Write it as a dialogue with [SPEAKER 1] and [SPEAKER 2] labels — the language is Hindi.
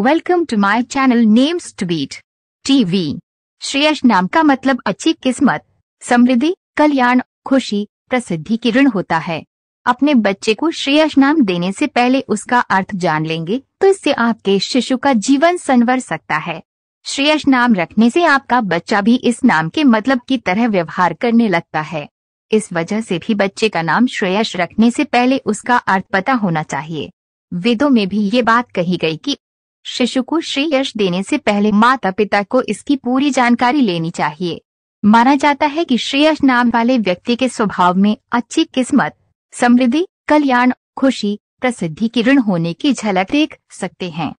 [SPEAKER 1] welcome to my channel names to beat TV Shreyas नाम का मतलब अच्छी किस्मत समृद्धि कल्याण खुशी प्रसिद्धि की ऋण होता है अपने बच्चे को श्रेयस नाम देने से पहले उसका अर्थ जान लेंगे तो इससे आपके शिशु का जीवन संवर सकता है श्रेयस नाम रखने से आपका बच्चा भी इस नाम के मतलब की तरह व्यवहार करने लगता है इस वजह से भी बच्चे का नाम श्रेयस रखने से पहले उसका अर्थ पता होना चाहिए वेदों में भी ये बात कही गई कि शिशु को श्रेयश देने से पहले माता पिता को इसकी पूरी जानकारी लेनी चाहिए माना जाता है कि श्रेयश नाम वाले व्यक्ति के स्वभाव में अच्छी किस्मत समृद्धि कल्याण खुशी प्रसिद्धि की ऋण होने की झलक देख सकते हैं